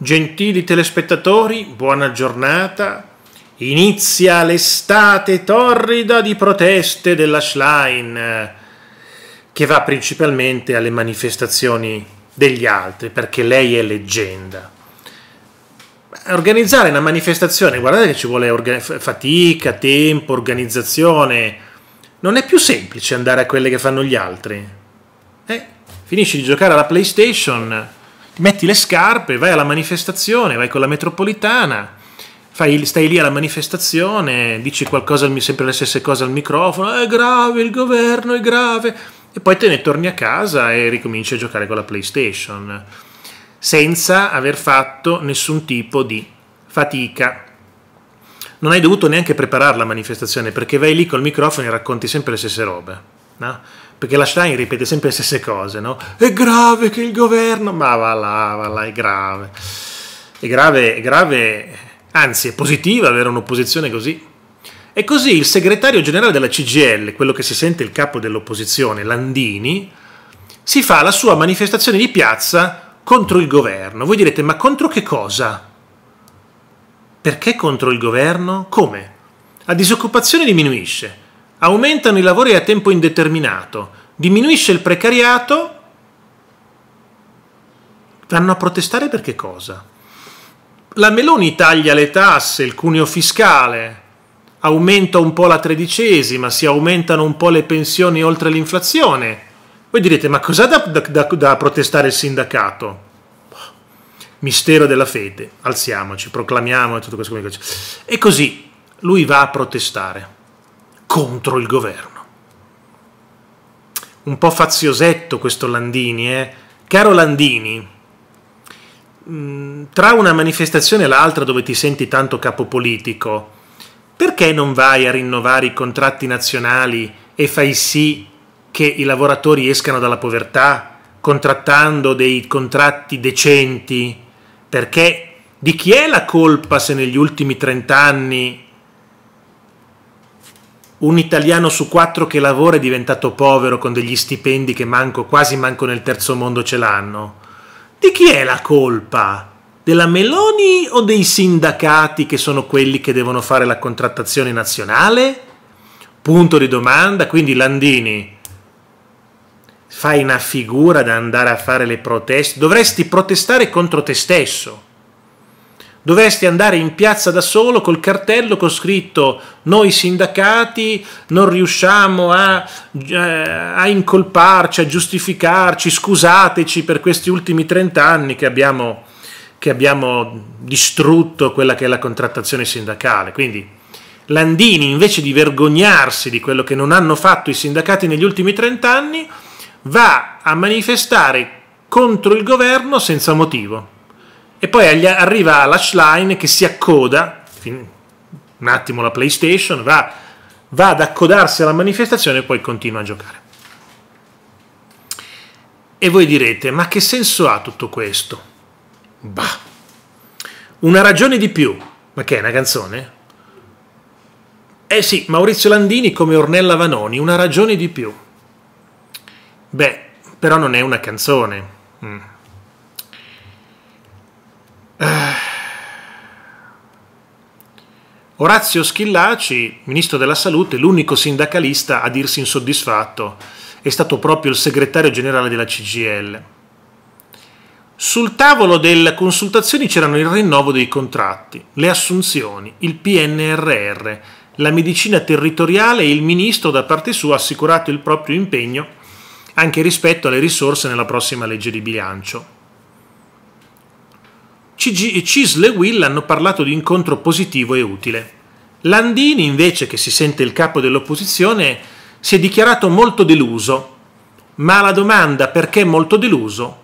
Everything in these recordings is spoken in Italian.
Gentili telespettatori, buona giornata. Inizia l'estate torrida di proteste della Schlein, che va principalmente alle manifestazioni degli altri, perché lei è leggenda. Organizzare una manifestazione, guardate che ci vuole fatica, tempo, organizzazione. Non è più semplice andare a quelle che fanno gli altri. Eh, finisci di giocare alla PlayStation metti le scarpe, vai alla manifestazione, vai con la metropolitana, fai, stai lì alla manifestazione, dici qualcosa, sempre le stesse cose al microfono, è grave, il governo è grave, e poi te ne torni a casa e ricominci a giocare con la PlayStation, senza aver fatto nessun tipo di fatica. Non hai dovuto neanche preparare la manifestazione perché vai lì col microfono e racconti sempre le stesse robe. No? perché la Schlein ripete sempre le stesse cose, no? È grave che il governo, ma va là, va là, è grave. È grave, è grave, anzi è positiva avere un'opposizione così. E così il segretario generale della CGL, quello che si sente il capo dell'opposizione, Landini, si fa la sua manifestazione di piazza contro il governo. Voi direte, ma contro che cosa? Perché contro il governo? Come? La disoccupazione diminuisce, aumentano i lavori a tempo indeterminato, diminuisce il precariato, vanno a protestare per che cosa? La Meloni taglia le tasse, il cuneo fiscale, aumenta un po' la tredicesima, si aumentano un po' le pensioni oltre l'inflazione. Voi direte, ma cos'ha da, da, da protestare il sindacato? Mistero della fede, alziamoci, proclamiamo e tutto questo. E così lui va a protestare contro il governo. Un po' faziosetto questo Landini, eh? Caro Landini, mm, tra una manifestazione e l'altra dove ti senti tanto capo politico, perché non vai a rinnovare i contratti nazionali e fai sì che i lavoratori escano dalla povertà contrattando dei contratti decenti? Perché di chi è la colpa se negli ultimi trent'anni un italiano su quattro che lavora è diventato povero con degli stipendi che manco, quasi manco nel terzo mondo ce l'hanno. Di chi è la colpa? Della Meloni o dei sindacati che sono quelli che devono fare la contrattazione nazionale? Punto di domanda, quindi Landini, fai una figura da andare a fare le proteste, dovresti protestare contro te stesso dovesti andare in piazza da solo col cartello con scritto noi sindacati non riusciamo a, eh, a incolparci, a giustificarci, scusateci per questi ultimi 30 anni che abbiamo, che abbiamo distrutto quella che è la contrattazione sindacale. Quindi Landini, invece di vergognarsi di quello che non hanno fatto i sindacati negli ultimi 30 anni, va a manifestare contro il governo senza motivo e poi arriva l'ashline che si accoda, un attimo la PlayStation, va, va ad accodarsi alla manifestazione e poi continua a giocare. E voi direte, ma che senso ha tutto questo? Bah, una ragione di più, ma che è una canzone? Eh sì, Maurizio Landini come Ornella Vanoni, una ragione di più. Beh, però non è una canzone. Mm. Eh. Orazio Schillaci, ministro della salute, l'unico sindacalista a dirsi insoddisfatto, è stato proprio il segretario generale della CGL. Sul tavolo delle consultazioni c'erano il rinnovo dei contratti, le assunzioni, il PNRR, la medicina territoriale e il ministro da parte sua ha assicurato il proprio impegno anche rispetto alle risorse nella prossima legge di bilancio. Cisle e Will hanno parlato di incontro positivo e utile. Landini, invece, che si sente il capo dell'opposizione, si è dichiarato molto deluso, ma alla domanda perché molto deluso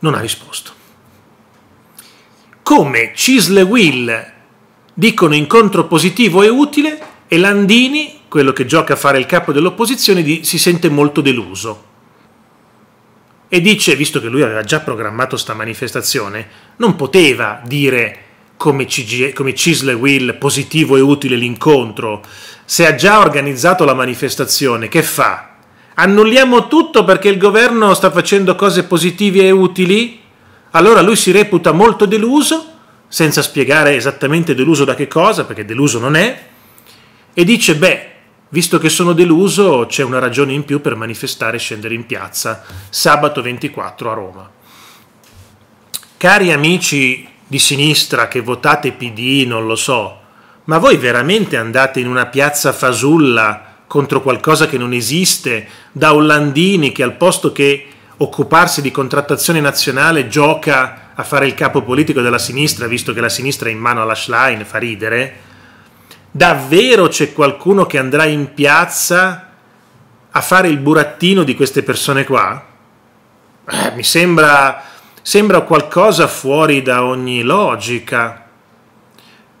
non ha risposto. Come Cisle e Will dicono incontro positivo e utile e Landini, quello che gioca a fare il capo dell'opposizione, si sente molto deluso e dice, visto che lui aveva già programmato sta manifestazione, non poteva dire come, CG, come Cisle Will positivo e utile l'incontro, se ha già organizzato la manifestazione, che fa? Annulliamo tutto perché il governo sta facendo cose positive e utili? Allora lui si reputa molto deluso, senza spiegare esattamente deluso da che cosa, perché deluso non è, e dice, beh, Visto che sono deluso, c'è una ragione in più per manifestare e scendere in piazza sabato 24 a Roma. Cari amici di sinistra che votate PD, non lo so, ma voi veramente andate in una piazza fasulla contro qualcosa che non esiste, da Ollandini che al posto che occuparsi di contrattazione nazionale gioca a fare il capo politico della sinistra, visto che la sinistra è in mano alla Schlein, fa ridere? Davvero c'è qualcuno che andrà in piazza a fare il burattino di queste persone qua? Eh, mi sembra, sembra qualcosa fuori da ogni logica.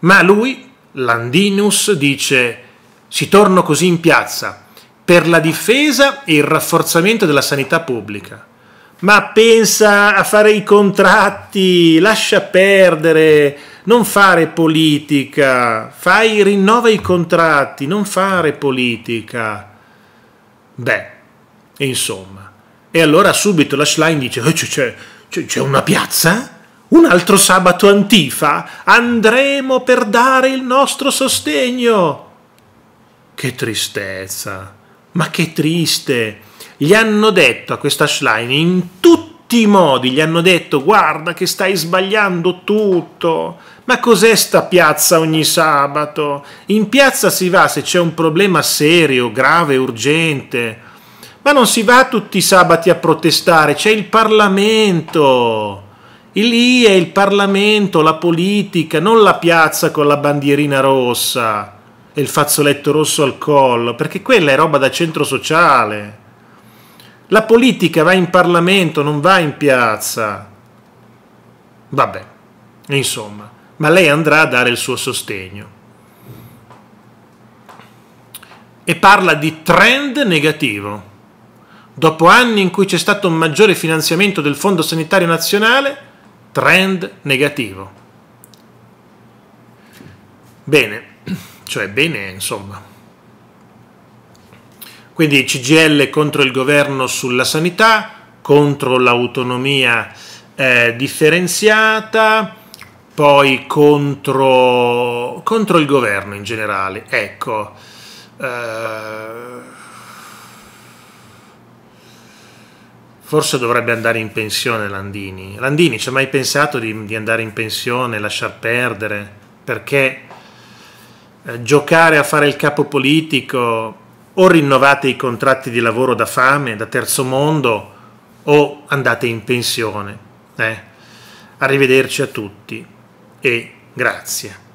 Ma lui, Landinus, dice si torno così in piazza per la difesa e il rafforzamento della sanità pubblica ma pensa a fare i contratti, lascia perdere, non fare politica, fai, rinnova i contratti, non fare politica. Beh, insomma. E allora subito la Schlein dice, oh, c'è, c'è, c'è una piazza? Un altro sabato antifa? Andremo per dare il nostro sostegno. Che tristezza, ma che triste gli hanno detto a questa Schlein in tutti i modi, gli hanno detto guarda che stai sbagliando tutto, ma cos'è sta piazza ogni sabato? In piazza si va se c'è un problema serio, grave, urgente, ma non si va tutti i sabati a protestare, c'è il Parlamento. E lì è il Parlamento, la politica, non la piazza con la bandierina rossa e il fazzoletto rosso al collo, perché quella è roba da centro sociale. La politica va in Parlamento, non va in piazza. Vabbè, insomma, ma lei andrà a dare il suo sostegno. E parla di trend negativo. Dopo anni in cui c'è stato un maggiore finanziamento del Fondo Sanitario Nazionale, trend negativo. Bene, cioè bene, insomma. Quindi CGL contro il governo sulla sanità, contro l'autonomia eh, differenziata, poi contro, contro, il governo in generale. Ecco. Eh, Forse dovrebbe andare in pensione Landini. Landini ci ha mai pensato di, di, andare in pensione, lasciar perdere? Perché eh, giocare a fare il capo politico o rinnovate i contratti di lavoro da fame, da terzo mondo, o andate in pensione. Eh? Arrivederci a tutti e grazie.